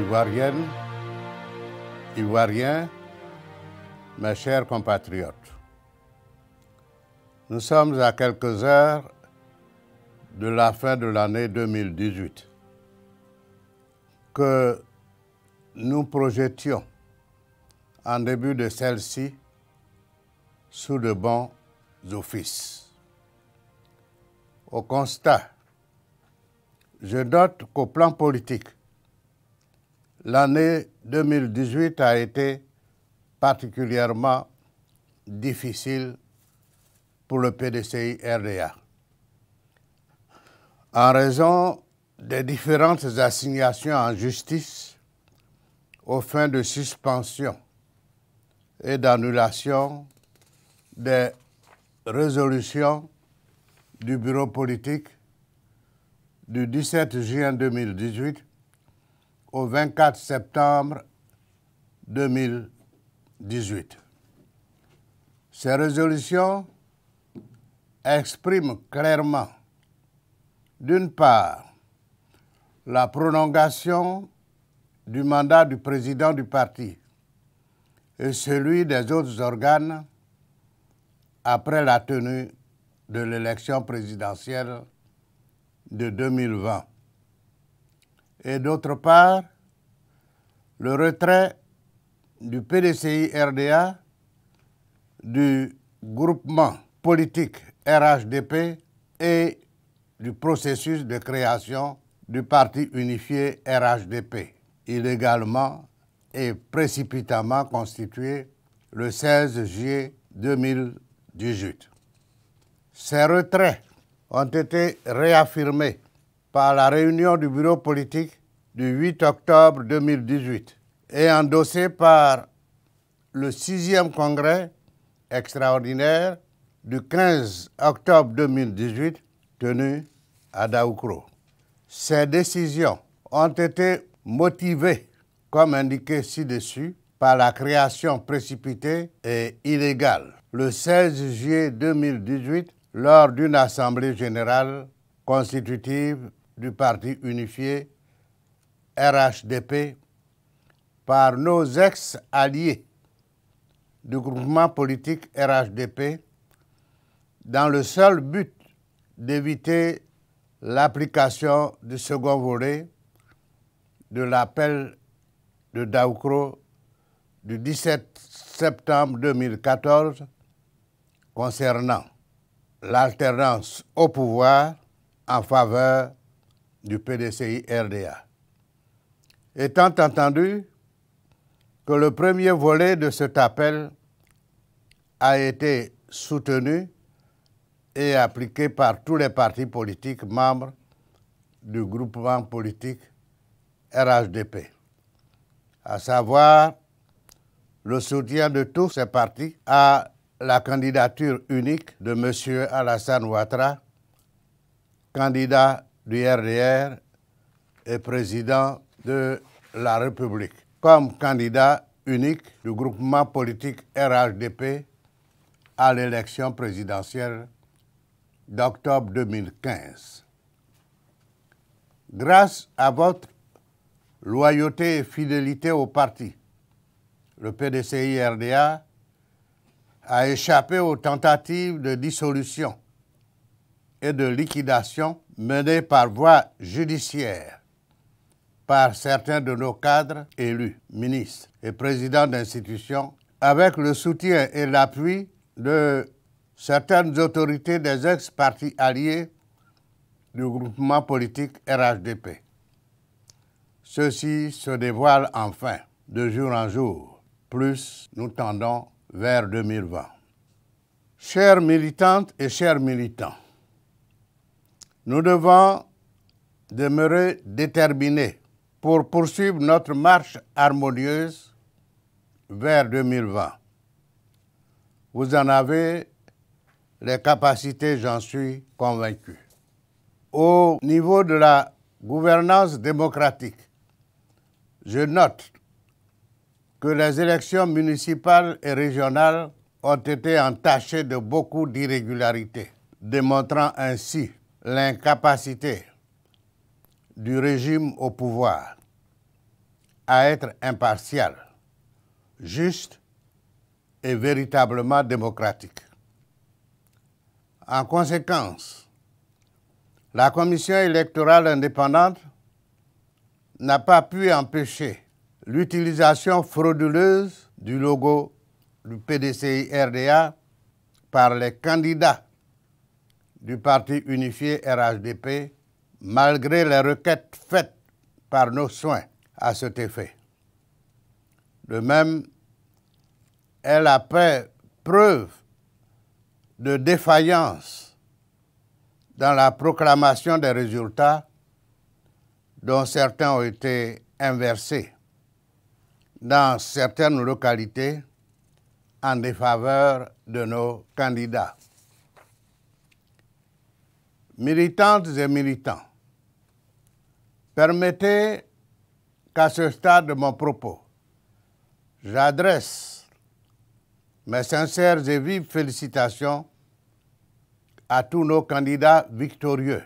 Ivoiriennes, Ivoiriens, mes chers compatriotes, nous sommes à quelques heures de la fin de l'année 2018 que nous projetions en début de celle-ci sous de bons offices. Au constat, je note qu'au plan politique, l'année 2018 a été particulièrement difficile pour le PDCI RDA. En raison des différentes assignations en justice aux fins de suspension et d'annulation des résolutions du bureau politique du 17 juin 2018 au 24 septembre 2018. Ces résolutions expriment clairement, d'une part, la prolongation du mandat du président du parti et celui des autres organes après la tenue de l'élection présidentielle de 2020 et d'autre part le retrait du PDCI RDA du groupement politique RHDP et du processus de création du parti unifié RHDP, illégalement et précipitamment constitué le 16 juillet 2018. Ces retraits ont été réaffirmés par la réunion du bureau politique du 8 octobre 2018 et endossé par le 6e congrès extraordinaire du 15 octobre 2018 tenu à Daoukro. Ces décisions ont été motivées, comme indiqué ci-dessus, par la création précipitée et illégale le 16 juillet 2018 lors d'une assemblée générale constitutive du Parti unifié RHDP par nos ex-alliés du groupement politique RHDP dans le seul but d'éviter l'application du second volet de l'appel de Daoukro du 17 septembre 2014 concernant l'alternance au pouvoir en faveur du PDCI-RDA. Étant entendu que le premier volet de cet appel a été soutenu et appliqué par tous les partis politiques membres du groupement politique RHDP, à savoir le soutien de tous ces partis à la candidature unique de M. Alassane Ouattara, candidat du RDR et président de la République. Comme candidat unique du groupement politique RHDP à l'élection présidentielle d'octobre 2015. Grâce à votre loyauté et fidélité au parti, le PDCI-RDA a échappé aux tentatives de dissolution et de liquidation menée par voie judiciaire par certains de nos cadres élus, ministres et présidents d'institutions, avec le soutien et l'appui de certaines autorités des ex-partis alliés du groupement politique RHDP. Ceci se dévoile enfin de jour en jour, plus nous tendons vers 2020. Chères militantes et chers militants, nous devons demeurer déterminés pour poursuivre notre marche harmonieuse vers 2020. Vous en avez les capacités, j'en suis convaincu. Au niveau de la gouvernance démocratique, je note que les élections municipales et régionales ont été entachées de beaucoup d'irrégularités, démontrant ainsi l'incapacité du régime au pouvoir à être impartial, juste et véritablement démocratique. En conséquence, la commission électorale indépendante n'a pas pu empêcher l'utilisation frauduleuse du logo du PDCI-RDA par les candidats du Parti unifié RHDP, malgré les requêtes faites par nos soins à cet effet. De même, elle a fait preuve de défaillance dans la proclamation des résultats dont certains ont été inversés dans certaines localités en défaveur de nos candidats militantes et militants, permettez qu'à ce stade de mon propos, j'adresse mes sincères et vives félicitations à tous nos candidats victorieux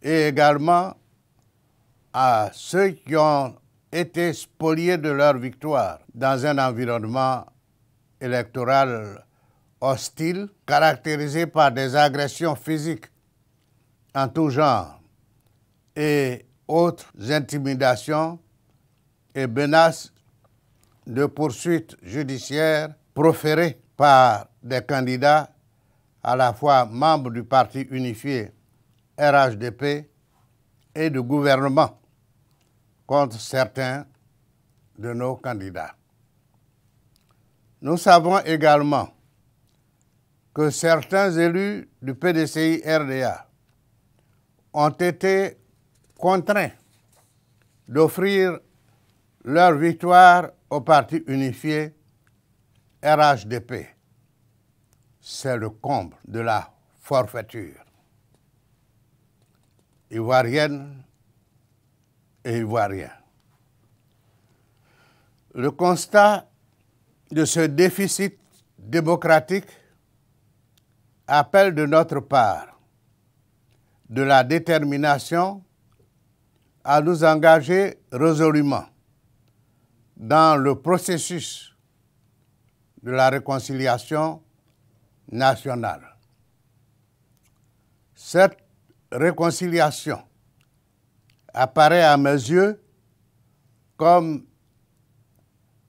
et également à ceux qui ont été spoliés de leur victoire dans un environnement électoral hostile caractérisée par des agressions physiques en tout genre et autres intimidations et menaces de poursuites judiciaires proférées par des candidats à la fois membres du Parti unifié RHDP et du gouvernement contre certains de nos candidats. Nous savons également que certains élus du PDCI RDA ont été contraints d'offrir leur victoire au parti unifié RHDP. C'est le comble de la forfaiture. Ivoirienne et Ivoirien. Le constat de ce déficit démocratique appelle de notre part de la détermination à nous engager résolument dans le processus de la réconciliation nationale. Cette réconciliation apparaît à mes yeux comme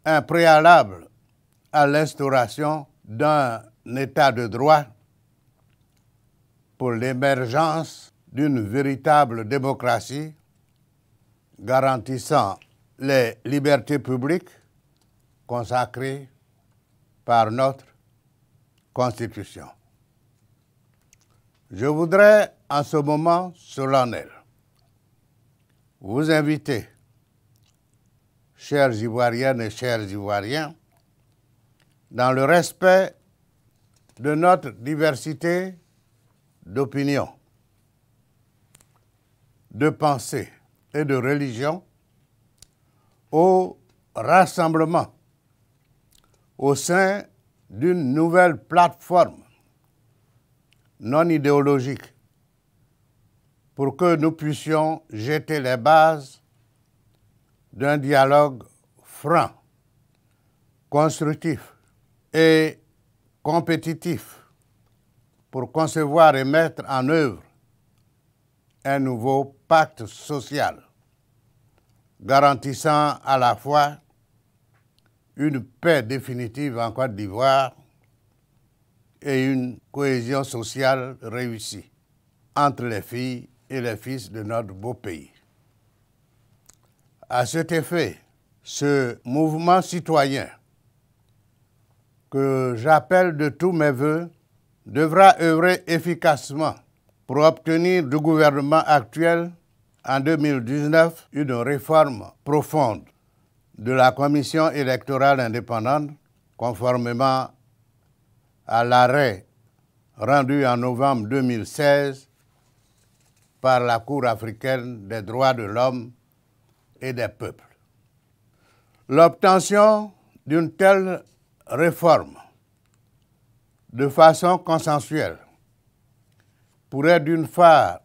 un préalable à l'instauration d'un État de droit l'émergence d'une véritable démocratie garantissant les libertés publiques consacrées par notre Constitution. Je voudrais, en ce moment solennel, vous inviter, chers Ivoiriennes et chers Ivoiriens, dans le respect de notre diversité d'opinion, de pensée et de religion au rassemblement au sein d'une nouvelle plateforme non idéologique pour que nous puissions jeter les bases d'un dialogue franc, constructif et compétitif pour concevoir et mettre en œuvre un nouveau pacte social garantissant à la fois une paix définitive en Côte d'Ivoire et une cohésion sociale réussie entre les filles et les fils de notre beau pays. À cet effet, ce mouvement citoyen que j'appelle de tous mes voeux devra œuvrer efficacement pour obtenir du gouvernement actuel en 2019 une réforme profonde de la Commission électorale indépendante conformément à l'arrêt rendu en novembre 2016 par la Cour africaine des droits de l'homme et des peuples. L'obtention d'une telle réforme de façon consensuelle pourrait d'une part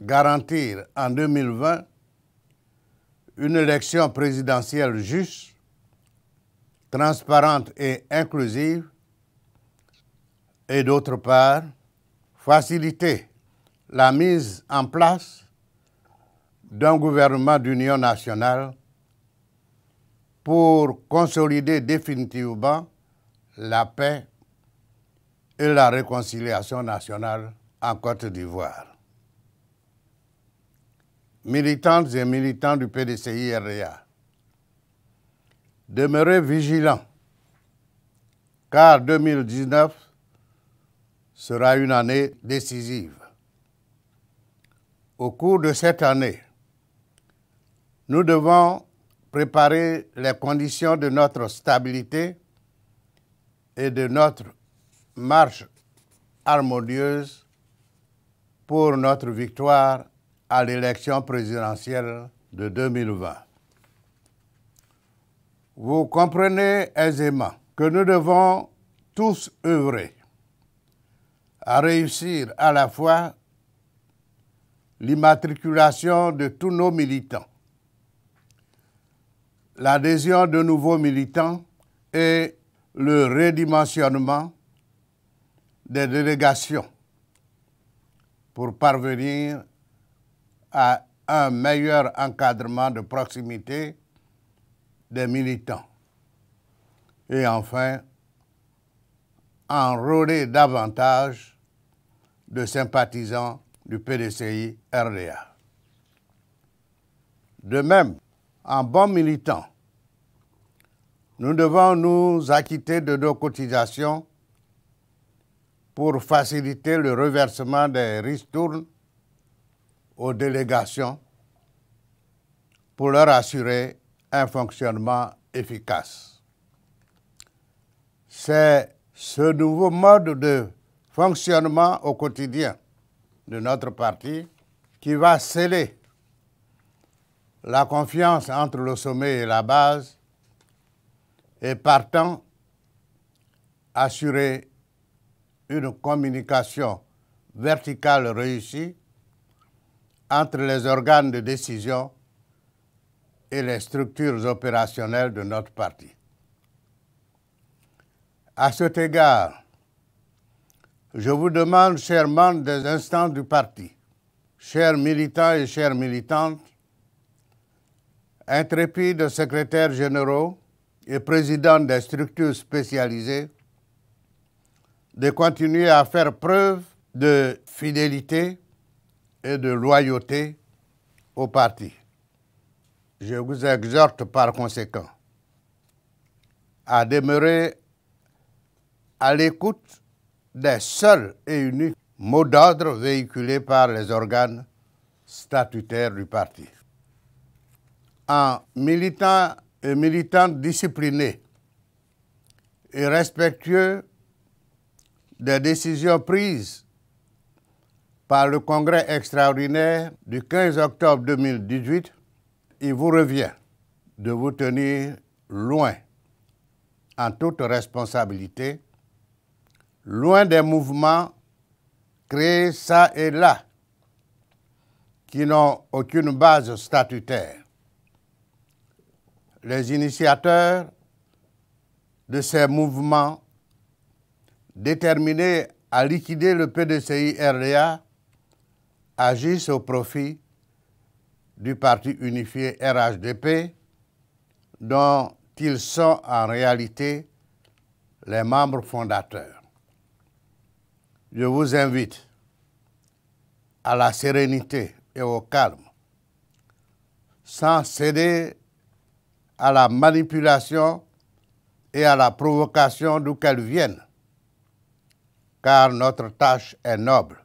garantir en 2020 une élection présidentielle juste, transparente et inclusive, et d'autre part faciliter la mise en place d'un gouvernement d'union nationale pour consolider définitivement la paix et la réconciliation nationale en Côte d'Ivoire. Militantes et militants du PDCI-RDA, e demeurez vigilants, car 2019 sera une année décisive. Au cours de cette année, nous devons préparer les conditions de notre stabilité et de notre marche harmonieuse pour notre victoire à l'élection présidentielle de 2020. Vous comprenez aisément que nous devons tous œuvrer à réussir à la fois l'immatriculation de tous nos militants, l'adhésion de nouveaux militants et le redimensionnement des délégations pour parvenir à un meilleur encadrement de proximité des militants. Et enfin, enrôler davantage de sympathisants du PDCI RDA. De même, en bon militant, nous devons nous acquitter de nos cotisations pour faciliter le reversement des ristournes aux délégations pour leur assurer un fonctionnement efficace. C'est ce nouveau mode de fonctionnement au quotidien de notre parti qui va sceller la confiance entre le sommet et la base et partant assurer une communication verticale réussie entre les organes de décision et les structures opérationnelles de notre parti. À cet égard, je vous demande, chers membres des instances du parti, chers militants et chères militantes, intrépides secrétaires généraux et présidents des structures spécialisées, de continuer à faire preuve de fidélité et de loyauté au parti. Je vous exhorte par conséquent à demeurer à l'écoute des seuls et uniques mots d'ordre véhiculés par les organes statutaires du parti. En militant et militant discipliné et respectueux des décisions prises par le Congrès extraordinaire du 15 octobre 2018, il vous revient de vous tenir loin, en toute responsabilité, loin des mouvements créés ça et là, qui n'ont aucune base statutaire. Les initiateurs de ces mouvements déterminés à liquider le PDCI RDA, agissent au profit du Parti unifié RHDP, dont ils sont en réalité les membres fondateurs. Je vous invite à la sérénité et au calme, sans céder à la manipulation et à la provocation d'où qu'elles viennent, car notre tâche est noble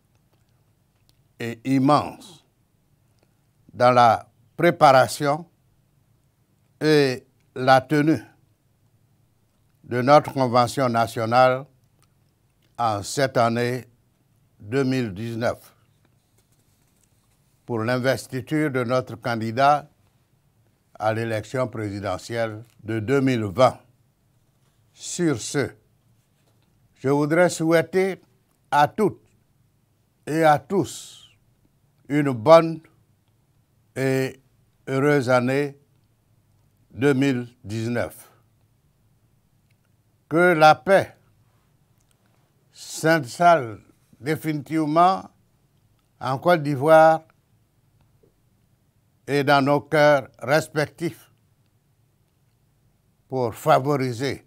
et immense dans la préparation et la tenue de notre Convention nationale en cette année 2019 pour l'investiture de notre candidat à l'élection présidentielle de 2020. Sur ce, je voudrais souhaiter à toutes et à tous une bonne et heureuse année 2019. Que la paix s'installe définitivement en Côte d'Ivoire et dans nos cœurs respectifs pour favoriser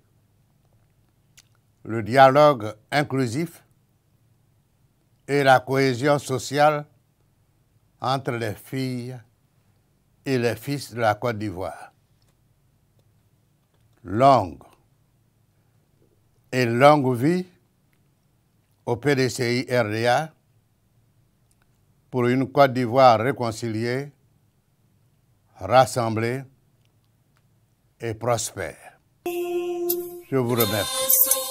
le dialogue inclusif et la cohésion sociale entre les filles et les fils de la Côte d'Ivoire. Longue et longue vie au PDCI RDA pour une Côte d'Ivoire réconciliée, rassemblée et prospère. Je vous remercie.